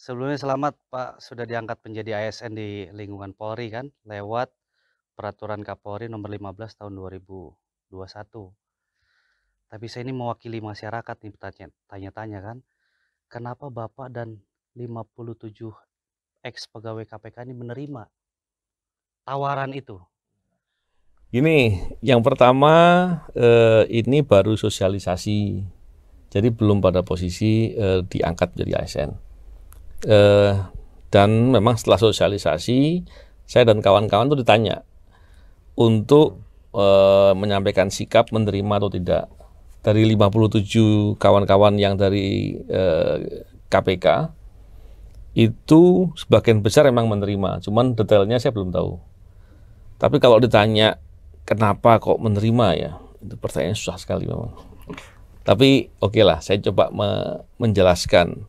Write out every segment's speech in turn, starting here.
Sebelumnya selamat Pak sudah diangkat menjadi ASN di lingkungan Polri kan lewat peraturan Kapolri nomor 15 tahun 2021. Tapi saya ini mewakili masyarakat nih tanya-tanya kan. Kenapa Bapak dan 57 ex pegawai KPK ini menerima tawaran itu? Gini, yang pertama eh, ini baru sosialisasi, jadi belum pada posisi eh, diangkat menjadi ASN eh, dan memang setelah sosialisasi saya dan kawan-kawan itu ditanya untuk eh, menyampaikan sikap menerima atau tidak dari 57 kawan-kawan yang dari eh, KPK itu sebagian besar emang menerima, cuman detailnya saya belum tahu. Tapi kalau ditanya kenapa kok menerima ya, itu pertanyaan susah sekali memang. Tapi oke okay lah, saya coba me menjelaskan.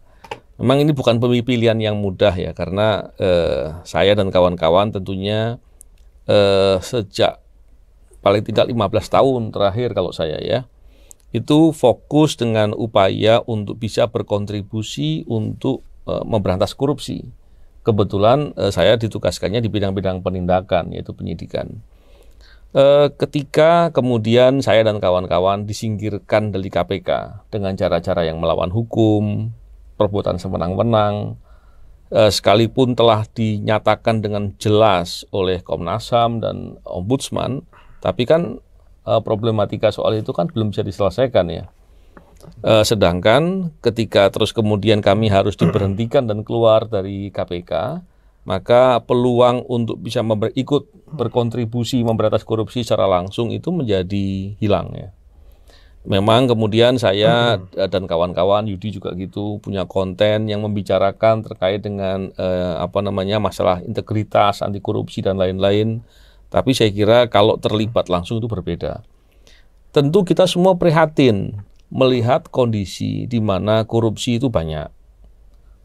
Memang ini bukan pemilihan yang mudah ya karena eh, saya dan kawan-kawan tentunya eh, sejak paling tidak 15 tahun terakhir kalau saya ya itu fokus dengan upaya untuk bisa berkontribusi untuk eh, memberantas korupsi. Kebetulan eh, saya ditugaskannya di bidang-bidang penindakan yaitu penyidikan. Eh, ketika kemudian saya dan kawan-kawan disingkirkan dari KPK dengan cara-cara yang melawan hukum, perbuatan semenang-menang, eh, sekalipun telah dinyatakan dengan jelas oleh Komnas HAM dan Ombudsman, tapi kan eh, problematika soal itu kan belum bisa diselesaikan ya. Eh, sedangkan ketika terus kemudian kami harus diberhentikan dan keluar dari KPK, maka peluang untuk bisa ikut berkontribusi memberantas korupsi secara langsung itu menjadi hilang ya. Memang kemudian saya hmm. dan kawan-kawan Yudi juga gitu punya konten yang membicarakan terkait dengan eh, apa namanya masalah integritas, anti korupsi dan lain-lain. Tapi saya kira kalau terlibat langsung itu berbeda. Tentu kita semua prihatin melihat kondisi di mana korupsi itu banyak,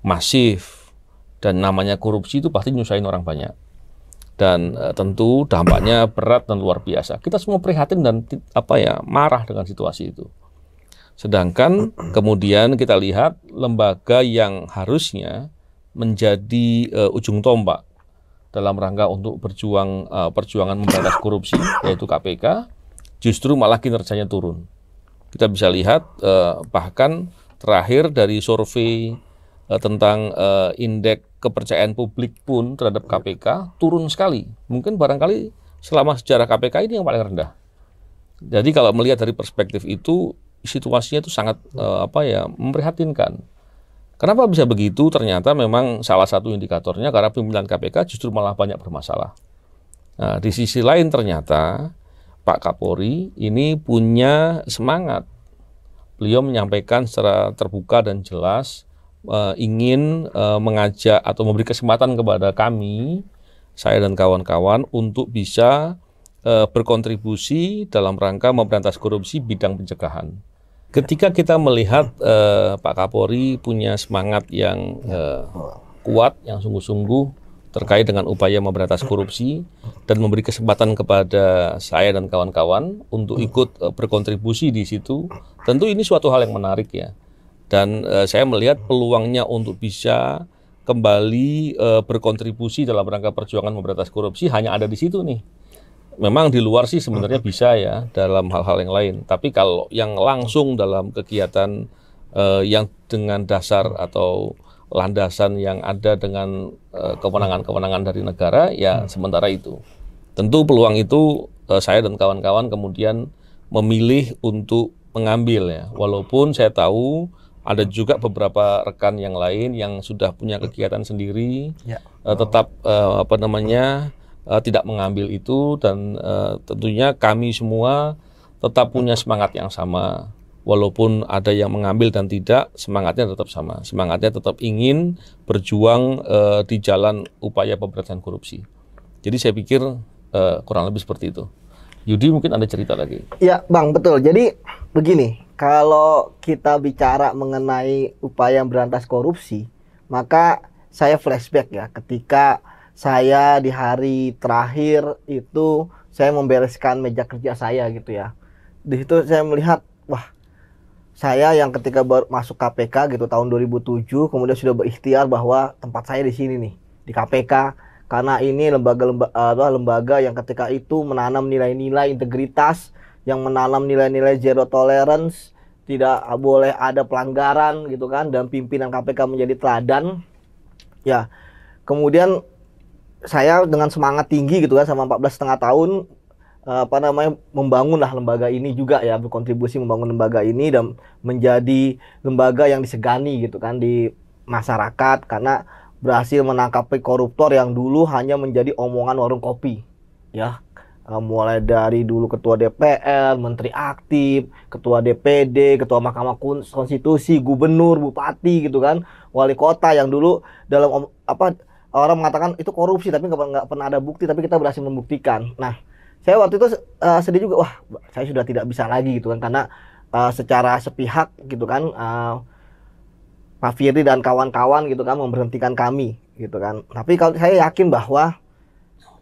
masif dan namanya korupsi itu pasti nyusahin orang banyak dan uh, tentu dampaknya berat dan luar biasa. Kita semua prihatin dan apa ya marah dengan situasi itu. Sedangkan kemudian kita lihat lembaga yang harusnya menjadi uh, ujung tombak dalam rangka untuk berjuang uh, perjuangan memberantas korupsi yaitu KPK justru malah kinerjanya turun. Kita bisa lihat bahkan terakhir dari survei Eh, tentang uh, indeks kepercayaan publik pun terhadap KPK iya. turun sekali. Mungkin barangkali selama sejarah KPK ini yang paling rendah. Jadi kalau melihat dari perspektif itu situasinya itu sangat uh, apa ya memprihatinkan. Kenapa bisa begitu? Ternyata memang salah satu indikatornya karena pimpinan KPK justru malah banyak bermasalah. Nah, di sisi lain ternyata Pak Kapolri ini punya semangat. Beliau menyampaikan secara terbuka dan jelas uh, ingin uh, mengajak atau memberi kesempatan kepada kami, saya dan kawan-kawan untuk bisa uh, berkontribusi dalam rangka memberantas korupsi bidang pencegahan. Ketika kita melihat uh, Pak Kapolri punya semangat yang uh, kuat, yang sungguh-sungguh terkait dengan upaya memberantas korupsi dan memberi kesempatan kepada saya dan kawan-kawan untuk ikut berkontribusi di situ. Tentu ini suatu hal yang menarik ya dan uh, saya melihat peluangnya untuk bisa kembali uh, berkontribusi dalam rangka perjuangan memberantas korupsi hanya ada di situ nih. Memang di luar sih sebenarnya mm-hmm. bisa ya dalam hal-hal yang lain. Tapi kalau yang langsung dalam kegiatan uh, yang dengan dasar atau landasan yang ada dengan kewenangan-kewenangan uh, dari negara ya hmm. sementara itu. Tentu peluang itu uh, saya dan kawan-kawan kemudian memilih untuk mengambil ya. Walaupun saya tahu ada juga beberapa rekan yang lain yang sudah punya kegiatan sendiri, ya. uh, tetap uh, apa namanya uh, tidak mengambil itu dan uh, tentunya kami semua tetap punya semangat yang sama. Walaupun ada yang mengambil dan tidak, semangatnya tetap sama. Semangatnya tetap ingin berjuang uh, di jalan upaya pemberantasan korupsi. Jadi saya pikir uh, kurang lebih seperti itu. Yudi mungkin ada cerita lagi. Ya, Bang, betul. Jadi begini, kalau kita bicara mengenai upaya berantas korupsi, maka saya flashback ya ketika saya di hari terakhir itu saya membereskan meja kerja saya gitu ya. Di situ saya melihat wah saya yang ketika baru masuk KPK gitu tahun 2007 kemudian sudah berikhtiar bahwa tempat saya di sini nih di KPK karena ini lembaga-lembaga lembaga yang ketika itu menanam nilai-nilai integritas yang menanam nilai-nilai zero tolerance, tidak boleh ada pelanggaran gitu kan dan pimpinan KPK menjadi teladan. Ya. Kemudian saya dengan semangat tinggi gitu kan sama 14 setengah tahun eh, apa namanya membangun lah lembaga ini juga ya berkontribusi membangun lembaga ini dan menjadi lembaga yang disegani gitu kan di masyarakat karena berhasil menangkap koruptor yang dulu hanya menjadi omongan warung kopi ya Eh, mulai dari dulu ketua DPR, menteri aktif, ketua DPD, ketua Mahkamah Konstitusi, gubernur, bupati gitu kan, wali kota yang dulu dalam apa orang mengatakan itu korupsi tapi nggak pernah ada bukti tapi kita berhasil membuktikan. Nah, saya waktu itu uh, sedih juga, wah saya sudah tidak bisa lagi gitu kan karena uh, secara sepihak gitu kan uh, Pak dan kawan-kawan gitu kan memberhentikan kami gitu kan. Tapi kalau saya yakin bahwa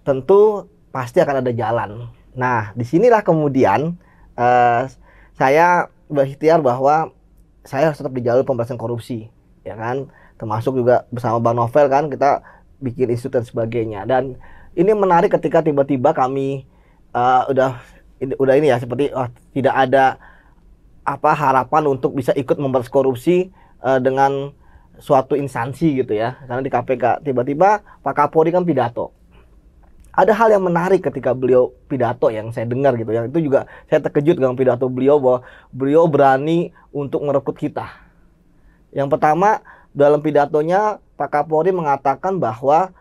tentu pasti akan ada jalan. Nah, disinilah kemudian uh, saya berikhtiar bahwa saya harus tetap di jalur pemberantasan korupsi, ya kan? Termasuk juga bersama Bang Novel kan kita bikin institut dan sebagainya. Dan ini menarik ketika tiba-tiba kami uh, udah udah ini ya seperti oh, tidak ada apa harapan untuk bisa ikut memberantas korupsi uh, dengan suatu instansi gitu ya karena di KPK tiba-tiba Pak Kapolri kan pidato ada hal yang menarik ketika beliau pidato yang saya dengar gitu yang itu juga saya terkejut dengan pidato beliau bahwa beliau berani untuk merekrut kita yang pertama dalam pidatonya Pak Kapolri mengatakan bahwa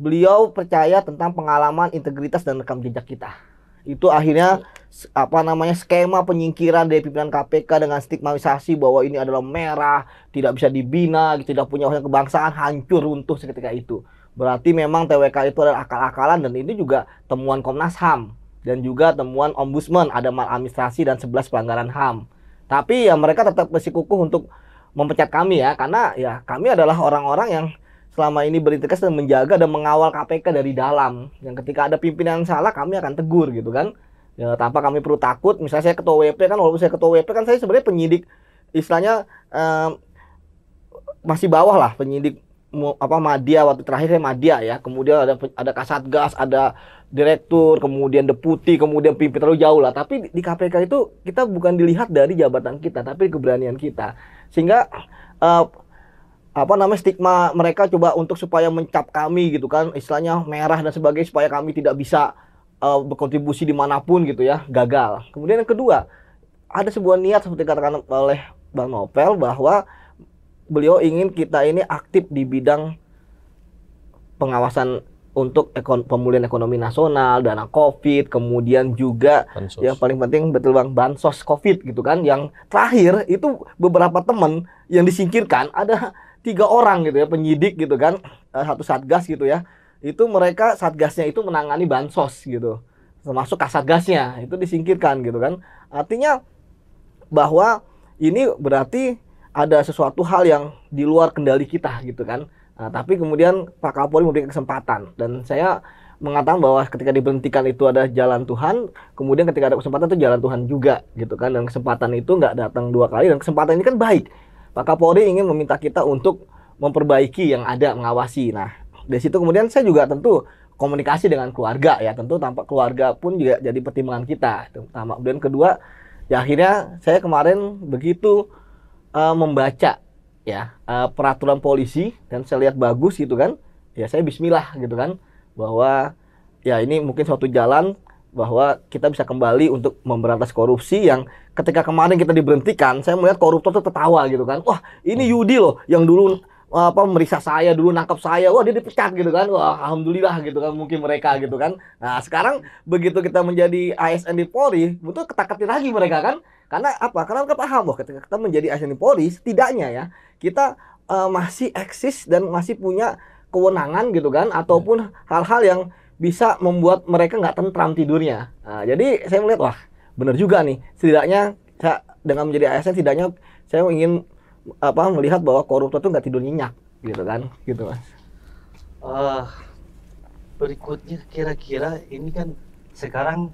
beliau percaya tentang pengalaman integritas dan rekam jejak kita itu akhirnya apa namanya skema penyingkiran dari pimpinan KPK dengan stigmatisasi bahwa ini adalah merah tidak bisa dibina tidak punya kebangsaan hancur runtuh seketika itu Berarti memang TWK itu adalah akal-akalan dan ini juga temuan Komnas HAM dan juga temuan Ombudsman ada maladministrasi dan 11 pelanggaran HAM. Tapi ya mereka tetap bersikukuh untuk memecat kami ya karena ya kami adalah orang-orang yang selama ini berintegritas dan menjaga dan mengawal KPK dari dalam. Yang ketika ada pimpinan yang salah kami akan tegur gitu kan. Ya, tanpa kami perlu takut. Misalnya saya ketua WP kan walaupun saya ketua WP kan saya sebenarnya penyidik istilahnya eh, masih bawah lah penyidik apa Madia waktu terakhirnya saya Madia ya kemudian ada ada Kasatgas ada direktur kemudian deputi kemudian pimpin terlalu jauh lah tapi di KPK itu kita bukan dilihat dari jabatan kita tapi keberanian kita sehingga uh, apa namanya stigma mereka coba untuk supaya mencap kami gitu kan istilahnya merah dan sebagainya supaya kami tidak bisa uh, berkontribusi dimanapun gitu ya gagal kemudian yang kedua ada sebuah niat seperti katakan oleh Bang novel bahwa beliau ingin kita ini aktif di bidang pengawasan untuk ekon pemulihan ekonomi nasional, dana COVID, kemudian juga bansos. yang paling penting betul bang bansos COVID gitu kan. Yang terakhir itu beberapa teman yang disingkirkan ada tiga orang gitu ya penyidik gitu kan eh, satu satgas gitu ya itu mereka satgasnya itu menangani bansos gitu termasuk kasatgasnya itu disingkirkan gitu kan artinya bahwa ini berarti ada sesuatu hal yang di luar kendali kita gitu kan. Nah, tapi kemudian Pak Kapolri memberikan kesempatan dan saya mengatakan bahwa ketika diberhentikan itu ada jalan Tuhan, kemudian ketika ada kesempatan itu jalan Tuhan juga gitu kan dan kesempatan itu nggak datang dua kali dan kesempatan ini kan baik. Pak Kapolri ingin meminta kita untuk memperbaiki yang ada mengawasi. Nah dari situ kemudian saya juga tentu komunikasi dengan keluarga ya tentu tampak keluarga pun juga jadi pertimbangan kita. Pertama kemudian kedua ya akhirnya saya kemarin begitu uh, membaca ya uh, peraturan polisi dan saya lihat bagus gitu kan ya saya Bismillah gitu kan bahwa ya ini mungkin suatu jalan bahwa kita bisa kembali untuk memberantas korupsi yang ketika kemarin kita diberhentikan saya melihat koruptor tuh tertawa gitu kan wah ini hmm. Yudi loh yang dulu apa meriksa saya dulu nangkap saya wah dia dipecat gitu kan wah alhamdulillah gitu kan mungkin mereka gitu kan nah sekarang begitu kita menjadi ASN di Polri butuh ketakutin lagi mereka kan karena apa karena mereka paham bahwa ketika kita menjadi ASN di Polri setidaknya ya kita uh, masih eksis dan masih punya kewenangan gitu kan ataupun ya. hal-hal yang bisa membuat mereka nggak tentram tidurnya nah, jadi saya melihat wah bener juga nih setidaknya saya dengan menjadi ASN setidaknya saya ingin apa melihat bahwa koruptor itu nggak tidur nyenyak gitu kan gitu mas uh, berikutnya kira-kira ini kan sekarang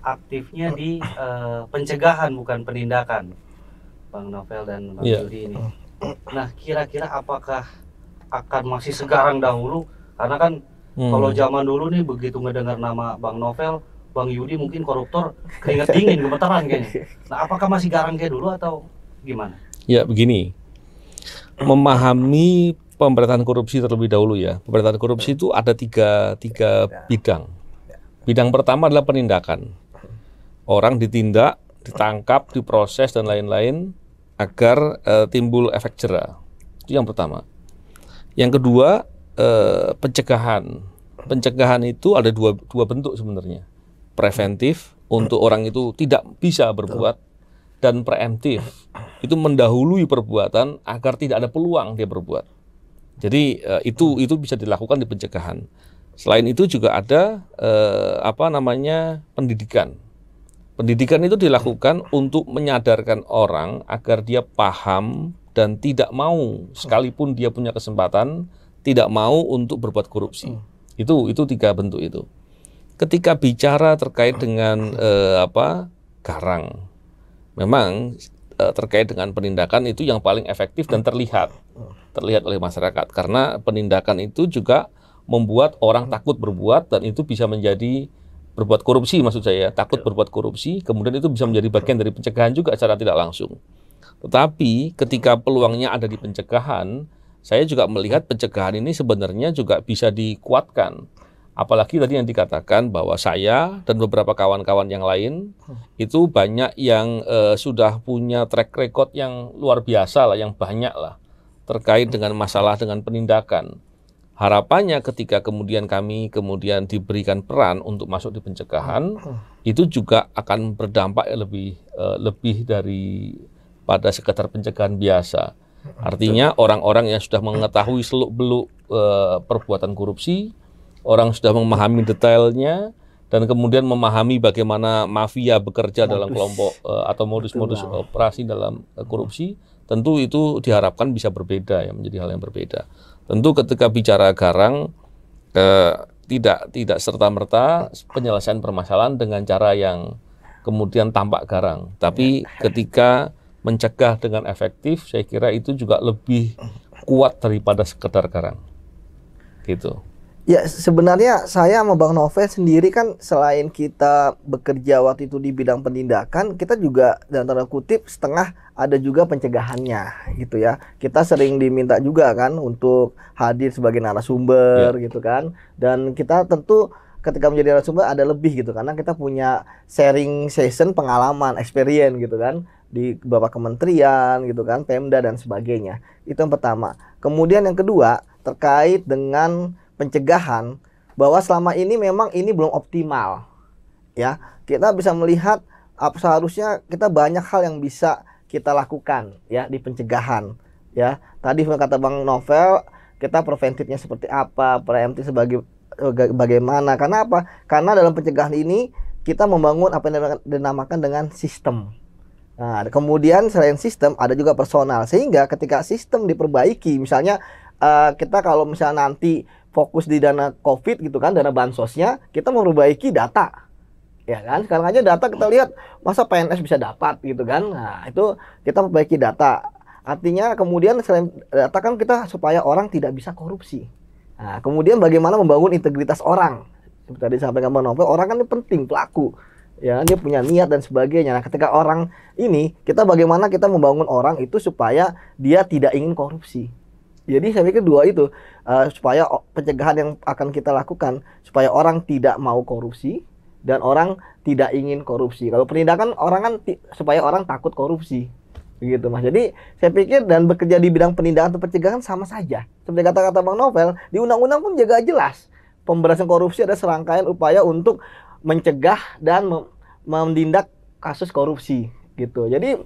aktifnya di uh, pencegahan bukan penindakan bang Novel dan bang yeah. Yudi ini nah kira-kira apakah akan masih sekarang dahulu karena kan hmm. kalau zaman dulu nih begitu mendengar nama bang Novel Bang Yudi mungkin koruptor keringet dingin gemetaran kayaknya. Nah, apakah masih garang kayak dulu atau gimana? Ya begini, memahami pemberantasan korupsi terlebih dahulu ya. Pemberantasan korupsi itu ada tiga, tiga bidang. Ya. Bidang pertama adalah penindakan. Orang ditindak, ditangkap, diproses, dan lain-lain agar uh, timbul efek jerah. Itu yang pertama. Yang kedua, uh, pencegahan. Pencegahan itu ada dua, dua bentuk sebenarnya. Preventif, untuk orang itu tidak bisa berbuat dan preemptif itu mendahului perbuatan agar tidak ada peluang dia berbuat. Jadi eh, itu itu bisa dilakukan di pencegahan. Selain itu juga ada eh, apa namanya pendidikan. Pendidikan itu dilakukan untuk menyadarkan orang agar dia paham dan tidak mau sekalipun dia punya kesempatan tidak mau untuk berbuat korupsi. Itu itu tiga bentuk itu. Ketika bicara terkait dengan eh, apa garang memang eh, terkait dengan penindakan itu yang paling efektif dan terlihat terlihat oleh masyarakat karena penindakan itu juga membuat orang takut berbuat dan itu bisa menjadi berbuat korupsi maksud saya takut ya. berbuat korupsi kemudian itu bisa menjadi bagian dari pencegahan juga secara tidak langsung tetapi ketika peluangnya ada di pencegahan saya juga melihat pencegahan ini sebenarnya juga bisa dikuatkan Apalagi tadi yang dikatakan bahwa saya dan beberapa kawan-kawan yang lain hmm. itu banyak yang e, sudah punya track record yang luar biasa lah, yang banyak lah terkait dengan masalah dengan penindakan. Harapannya ketika kemudian kami kemudian diberikan peran untuk masuk di pencegahan, hmm. Hmm. itu juga akan berdampak lebih e, lebih dari pada sekitar pencegahan biasa. Artinya orang-orang yang sudah mengetahui seluk beluk e, eh, perbuatan korupsi, orang sudah memahami detailnya dan kemudian memahami bagaimana mafia bekerja modus. dalam kelompok uh, atau modus-modus eh, operasi dalam uh, korupsi, tentu itu diharapkan bisa berbeda ya menjadi hal yang berbeda. Tentu ketika bicara garang uh, tidak tidak serta merta penyelesaian permasalahan dengan cara yang kemudian tampak garang, tapi ya. ketika mencegah dengan efektif, saya kira itu juga lebih kuat daripada sekedar garang. Gitu. Ya sebenarnya saya sama Bang Novel sendiri kan selain kita bekerja waktu itu di bidang penindakan, kita juga dalam tanda kutip setengah ada juga pencegahannya gitu ya. Kita sering diminta juga kan untuk hadir sebagai narasumber ya. gitu kan. Dan kita tentu ketika menjadi narasumber ada lebih gitu karena kita punya sharing session pengalaman, experience gitu kan di beberapa kementerian gitu kan, Pemda dan sebagainya. Itu yang pertama. Kemudian yang kedua terkait dengan pencegahan bahwa selama ini memang ini belum optimal. Ya, kita bisa melihat apa seharusnya kita banyak hal yang bisa kita lakukan ya di pencegahan ya. Tadi kata Bang Novel, kita preventifnya seperti apa, preemptif sebagai e, bagaimana. Karena apa? Karena dalam pencegahan ini kita membangun apa yang dinamakan dengan sistem. Nah, kemudian selain sistem ada juga personal sehingga ketika sistem diperbaiki misalnya e, kita kalau misalnya nanti fokus di dana COVID gitu kan, dana bansosnya, kita memperbaiki data. Ya kan, sekarang aja data kita lihat masa PNS bisa dapat gitu kan. Nah, itu kita perbaiki data. Artinya kemudian selain data kan kita supaya orang tidak bisa korupsi. Nah, kemudian bagaimana membangun integritas orang. tadi tadi sampaikan Bang Novel, orang kan ini penting pelaku ya dia punya niat dan sebagainya. Nah, ketika orang ini kita bagaimana kita membangun orang itu supaya dia tidak ingin korupsi. Jadi saya pikir dua itu uh, supaya pencegahan yang akan kita lakukan supaya orang tidak mau korupsi dan orang tidak ingin korupsi. Kalau penindakan orang kan supaya orang takut korupsi begitu mas jadi saya pikir dan bekerja di bidang penindakan atau pencegahan sama saja seperti kata-kata bang Novel di undang-undang pun juga jelas pemberantasan korupsi ada serangkaian upaya untuk mencegah dan mendindak kasus korupsi gitu jadi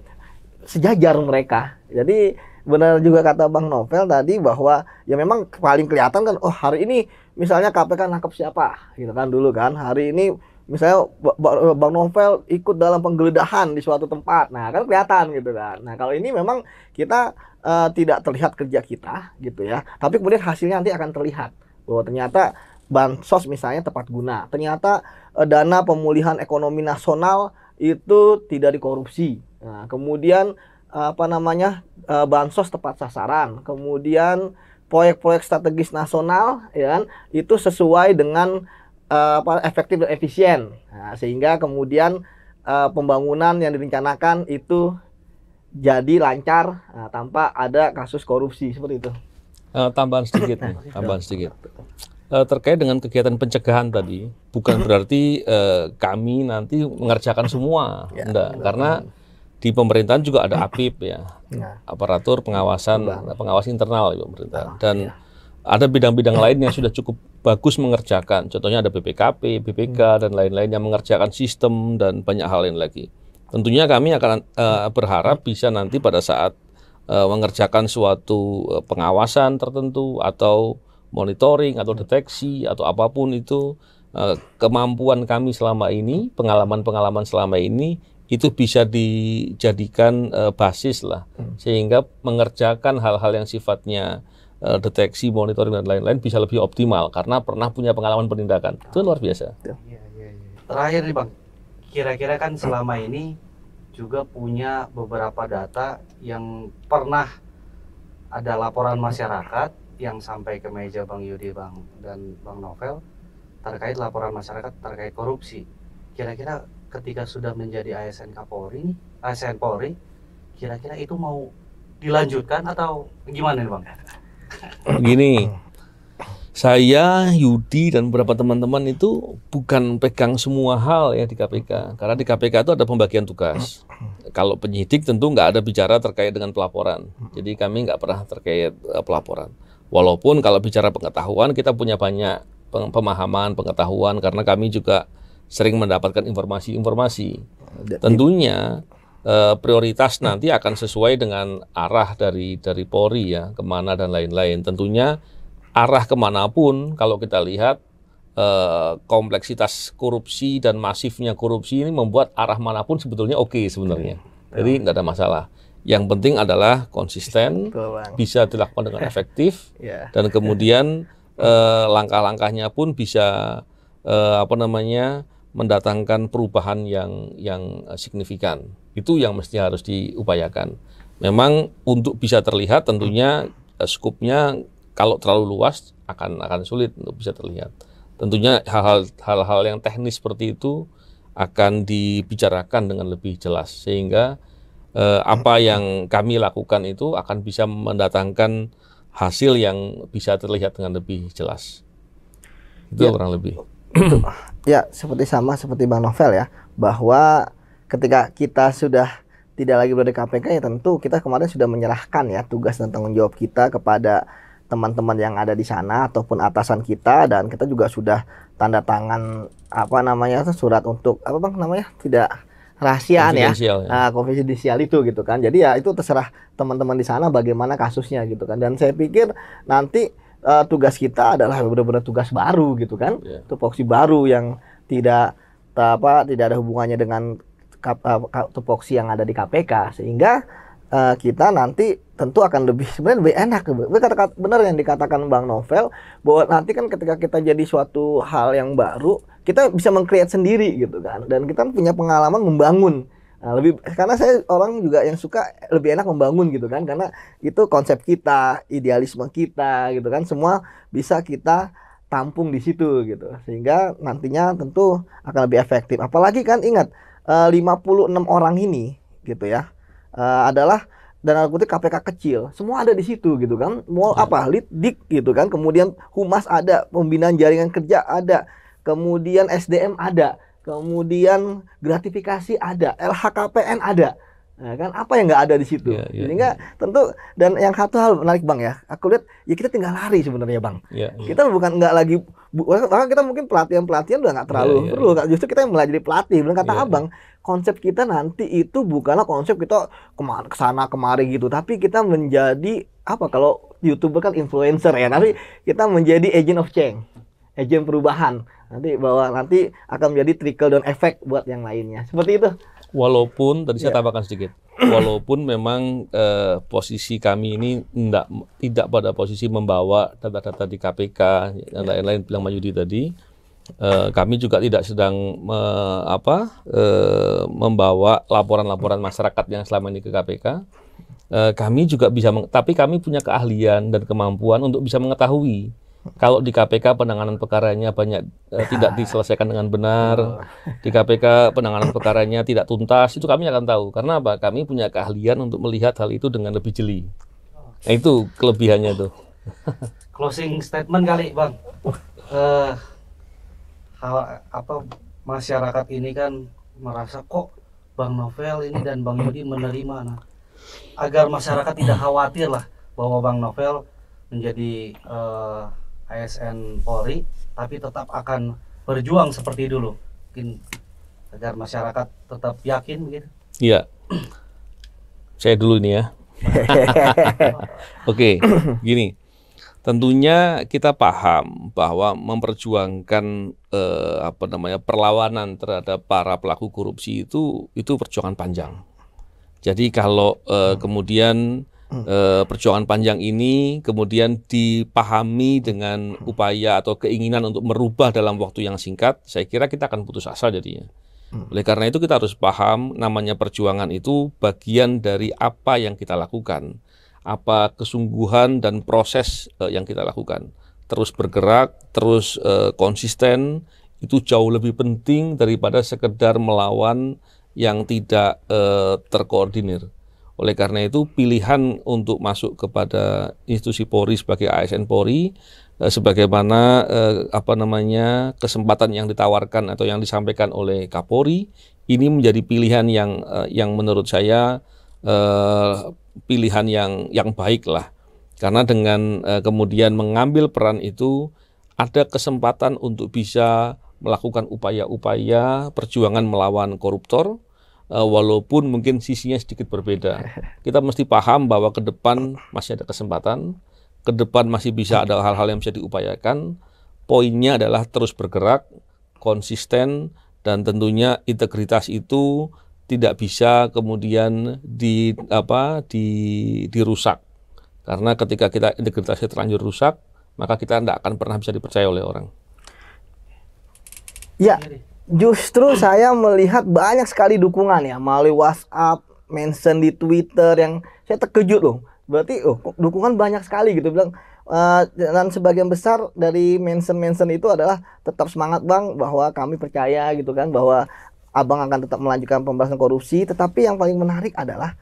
sejajar mereka jadi benar juga kata Bang Novel tadi bahwa ya memang paling kelihatan kan oh hari ini misalnya KPK nangkep siapa gitu kan dulu kan hari ini misalnya Bang Novel ikut dalam penggeledahan di suatu tempat nah kan kelihatan gitu kan nah kalau ini memang kita uh, tidak terlihat kerja kita gitu ya tapi kemudian hasilnya nanti akan terlihat bahwa ternyata bansos misalnya tepat guna ternyata uh, dana pemulihan ekonomi nasional itu tidak dikorupsi nah, kemudian apa namanya e, bansos tepat sasaran, kemudian proyek-proyek strategis nasional ya kan, itu sesuai dengan e, apa efektif dan efisien nah, sehingga kemudian e, pembangunan yang direncanakan itu jadi lancar nah, tanpa ada kasus korupsi seperti itu uh, tambahan sedikit nih, nah, tambahan sedikit uh, terkait dengan kegiatan pencegahan tadi bukan berarti uh, kami nanti mengerjakan semua ya, enggak karena di pemerintahan juga ada hmm. APIP ya, nah. aparatur pengawasan Bang. pengawas internal di pemerintahan ah, dan ya. ada bidang-bidang lain yang sudah cukup bagus mengerjakan. Contohnya ada BPKP, BPK hmm. dan lain-lain yang mengerjakan sistem dan banyak hal lain lagi. Tentunya kami akan uh, berharap hmm. bisa nanti pada saat uh, mengerjakan suatu eh, pengawasan tertentu atau monitoring atau hmm. deteksi atau apapun itu uh, kemampuan kami selama ini, pengalaman-pengalaman selama ini itu bisa dijadikan uh, basis lah hmm. sehingga mengerjakan hal-hal yang sifatnya uh, deteksi, monitoring dan lain-lain bisa lebih optimal karena pernah punya pengalaman penindakan. Ah. Itu luar biasa. Ya, ya, ya. Terakhir nih Bang, kira-kira kan selama ini juga punya beberapa data yang pernah ada laporan masyarakat yang sampai ke meja Bang Yudi, Bang dan Bang Novel terkait laporan masyarakat terkait korupsi. Kira-kira ketika sudah menjadi ASN Kapolri, ASN Polri, kira-kira itu mau dilanjutkan atau gimana nih bang? Gini, saya Yudi dan beberapa teman-teman itu bukan pegang semua hal ya di KPK, karena di KPK itu ada pembagian tugas. Kalau penyidik tentu nggak ada bicara terkait dengan pelaporan, jadi kami nggak pernah terkait eh, pelaporan. Walaupun kalau bicara pengetahuan kita punya banyak pemahaman pengetahuan karena kami juga sering mendapatkan informasi-informasi. Ya, ya. Tentunya eh, prioritas nanti akan sesuai dengan arah dari dari Polri ya, kemana dan lain-lain. Tentunya arah kemanapun kalau kita lihat eh, kompleksitas korupsi dan masifnya korupsi ini membuat arah manapun sebetulnya oke okay sebenarnya. Ya, Jadi nggak ada masalah. Yang penting adalah konsisten, bisa dilakukan dengan efektif, dan kemudian eh, langkah-langkahnya pun bisa eh, apa namanya mendatangkan perubahan yang yang eh, signifikan. Itu yang mestinya harus diupayakan. Memang untuk bisa terlihat tentunya eh, skupnya kalau terlalu luas akan akan sulit untuk bisa terlihat. Tentunya hal-hal yang teknis seperti itu akan dibicarakan dengan lebih jelas sehingga eh, apa yang kami lakukan itu akan bisa mendatangkan hasil yang bisa terlihat dengan lebih jelas. Itu ya. kurang lebih. ya seperti sama seperti Bang Novel ya bahwa ketika kita sudah tidak lagi berada di KPK ya tentu kita kemarin sudah menyerahkan ya tugas dan tanggung jawab kita kepada teman-teman yang ada di sana ataupun atasan kita dan kita juga sudah tanda tangan apa namanya surat untuk apa bang namanya tidak rahasiaan ya, ya. Nah, konfidensial itu gitu kan jadi ya itu terserah teman-teman di sana bagaimana kasusnya gitu kan dan saya pikir nanti uh, tugas kita adalah benar-benar tugas baru gitu kan yeah. tupoksi baru yang tidak apa tidak ada hubungannya dengan kap, uh, eh, tupoksi yang ada di KPK sehingga uh, kita nanti tentu akan lebih sebenarnya lebih enak kata, kata benar yang dikatakan Bang Novel bahwa nanti kan ketika kita jadi suatu hal yang baru kita bisa mengcreate sendiri gitu kan dan kita punya pengalaman membangun Nah, lebih karena saya orang juga yang suka lebih enak membangun gitu kan karena itu konsep kita, idealisme kita gitu kan semua bisa kita tampung di situ gitu. Sehingga nantinya tentu akan lebih efektif. Apalagi kan ingat 56 eh, orang ini gitu ya eh, adalah dan aku kutip KPK kecil semua ada di situ gitu kan mall iya. apa dik gitu kan kemudian humas ada pembinaan jaringan kerja ada kemudian SDM ada kemudian gratifikasi ada, LHKPN ada. Nah, kan apa yang nggak ada di situ? Yeah, yeah, Jadi nggak yeah. tentu dan yang satu hal menarik bang ya, aku lihat ya kita tinggal lari sebenarnya bang. Yeah, yeah. Kita bukan nggak lagi bahkan kita mungkin pelatihan pelatihan udah nggak iya, terlalu yeah, yeah, perlu, yeah. justru kita yang mulai jadi pelatih. Benar kata yeah. abang, iya. konsep kita nanti itu bukanlah konsep kita kemana kesana kemari gitu, tapi kita menjadi apa kalau youtuber kan influencer ya, tapi kita menjadi agent of change agent perubahan nanti bahwa nanti akan menjadi trickle down effect buat yang lainnya seperti itu walaupun tadi saya ya. tambahkan sedikit walaupun memang eh, posisi kami ini tidak tidak pada posisi membawa data-data di KPK dan ya. lain-lain bilang Yudi tadi eh, kami juga tidak sedang me, apa eh, membawa laporan-laporan masyarakat yang selama ini ke KPK eh, kami juga bisa tapi kami punya keahlian dan kemampuan untuk bisa mengetahui kalau di KPK penanganan perkaranya banyak eh, tidak diselesaikan dengan benar, oh. di KPK penanganan perkaranya tidak tuntas, itu kami akan tahu. Karena apa? Kami punya keahlian untuk melihat hal itu dengan lebih jeli. Nah, itu kelebihannya tuh. Closing statement kali, Bang. Uh, hal, apa masyarakat ini kan merasa kok Bang Novel ini dan Bang Yudi menerima nah agar masyarakat tidak khawatir lah bahwa Bang Novel menjadi uh, ASN Polri, tapi tetap akan berjuang seperti dulu. Mungkin agar masyarakat tetap yakin gitu Iya. Saya dulu nih ya. Oke, gini. Tentunya kita paham bahwa memperjuangkan eh, apa namanya perlawanan terhadap para pelaku korupsi itu itu perjuangan panjang. Jadi kalau eh, hmm. kemudian Hmm. eh, perjuangan panjang ini kemudian dipahami dengan hmm. upaya atau keinginan untuk merubah dalam waktu yang singkat, saya kira kita akan putus asa jadinya. Hmm. Oleh karena itu kita harus paham namanya perjuangan itu bagian dari apa yang kita lakukan, apa kesungguhan dan proses eh, yang kita lakukan. Terus bergerak, terus eh, konsisten itu jauh lebih penting daripada sekedar melawan yang tidak eh, terkoordinir. Oleh karena itu pilihan untuk masuk kepada institusi Polri sebagai ASN Polri eh, sebagaimana eh, apa namanya kesempatan yang ditawarkan atau yang disampaikan oleh Kapolri ini menjadi pilihan yang eh, yang menurut saya eh, pilihan yang yang baik lah. Karena dengan eh, kemudian mengambil peran itu ada kesempatan untuk bisa melakukan upaya-upaya perjuangan melawan koruptor Eh, walaupun mungkin sisinya sedikit berbeda. Kita mesti paham bahwa ke depan masih ada kesempatan, ke depan masih bisa ada hal-hal yang bisa diupayakan. Poinnya adalah terus bergerak, konsisten, dan tentunya integritas itu tidak bisa kemudian di apa di dirusak. Karena ketika kita integritasnya terlanjur rusak, maka kita tidak akan pernah bisa dipercaya oleh orang. Ya, justru saya melihat banyak sekali dukungan ya melalui WhatsApp, mention di Twitter yang saya terkejut loh. Berarti oh dukungan banyak sekali gitu bilang uh, dan sebagian besar dari mention-mention itu adalah tetap semangat bang bahwa kami percaya gitu kan bahwa abang akan tetap melanjutkan pembahasan korupsi tetapi yang paling menarik adalah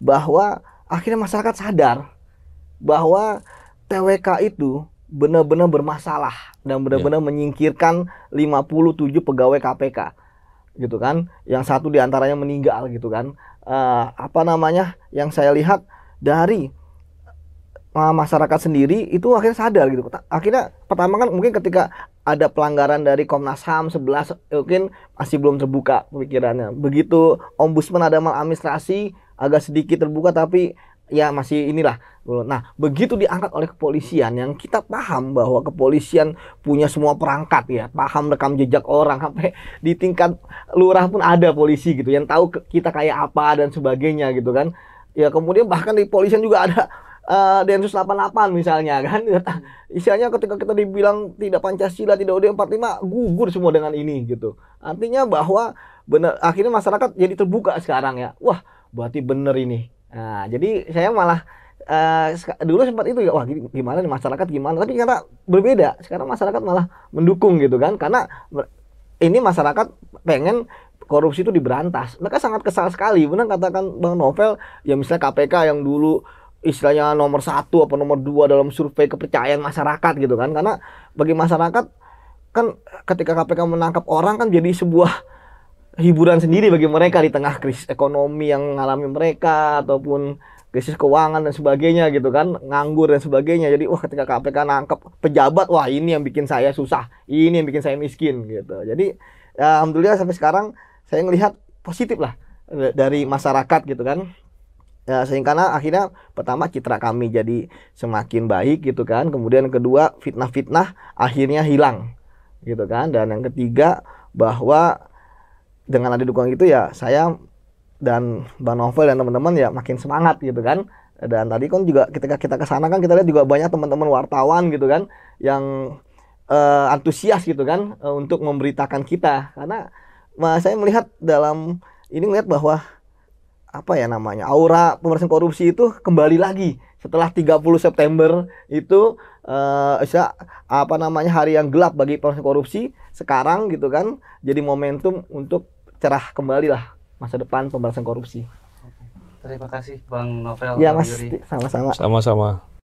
bahwa akhirnya masyarakat sadar bahwa TWK itu benar-benar bermasalah dan benar-benar ya. menyingkirkan 57 pegawai KPK gitu kan yang satu diantaranya meninggal gitu kan uh, apa namanya yang saya lihat dari uh, masyarakat sendiri itu akhirnya sadar gitu akhirnya pertama kan mungkin ketika ada pelanggaran dari Komnas HAM 11 eh, mungkin masih belum terbuka pemikirannya begitu ombudsman ada maladministrasi agak sedikit terbuka tapi ya masih inilah Nah, begitu diangkat oleh kepolisian yang kita paham bahwa kepolisian punya semua perangkat ya, paham rekam jejak orang sampai di tingkat lurah pun ada polisi gitu yang tahu kita kayak apa dan sebagainya gitu kan. Ya kemudian bahkan di polisian juga ada uh, Densus 88 misalnya kan. Isinya ketika kita dibilang tidak Pancasila, tidak UUD 45 gugur semua dengan ini gitu. Artinya bahwa benar akhirnya masyarakat jadi terbuka sekarang ya. Wah, berarti bener ini. Nah, jadi saya malah Uh, dulu sempat itu ya wah gimana nih masyarakat gimana tapi karena berbeda sekarang masyarakat malah mendukung gitu kan karena ini masyarakat pengen korupsi itu diberantas mereka sangat kesal sekali benar katakan bang Novel ya misalnya KPK yang dulu istilahnya nomor satu apa nomor dua dalam survei kepercayaan masyarakat gitu kan karena bagi masyarakat kan ketika KPK menangkap orang kan jadi sebuah hiburan sendiri bagi mereka di tengah krisis ekonomi yang mengalami mereka ataupun krisis keuangan dan sebagainya gitu kan nganggur dan sebagainya jadi wah ketika KPK nangkep pejabat wah ini yang bikin saya susah ini yang bikin saya miskin gitu jadi ya, alhamdulillah sampai sekarang saya melihat positif lah e, dari masyarakat gitu kan ya, sehingga karena akhirnya pertama citra kami jadi semakin baik gitu kan kemudian kedua fitnah-fitnah akhirnya hilang gitu kan dan yang ketiga bahwa dengan ada dukungan itu ya saya dan Bang Novel dan teman-teman ya makin semangat gitu kan dan tadi kan juga ketika kita ke sana kan kita lihat juga banyak teman-teman wartawan gitu kan yang uh, antusias gitu kan uh, untuk memberitakan kita karena uh, saya melihat dalam ini melihat bahwa apa ya namanya aura pemerintahan korupsi itu kembali lagi setelah 30 September itu eh uh, apa namanya hari yang gelap bagi pemerintahan korupsi sekarang gitu kan jadi momentum untuk cerah kembali lah masa depan pemberantasan korupsi. Terima kasih Bang Novel. Ya Mas, sama-sama. Sama-sama.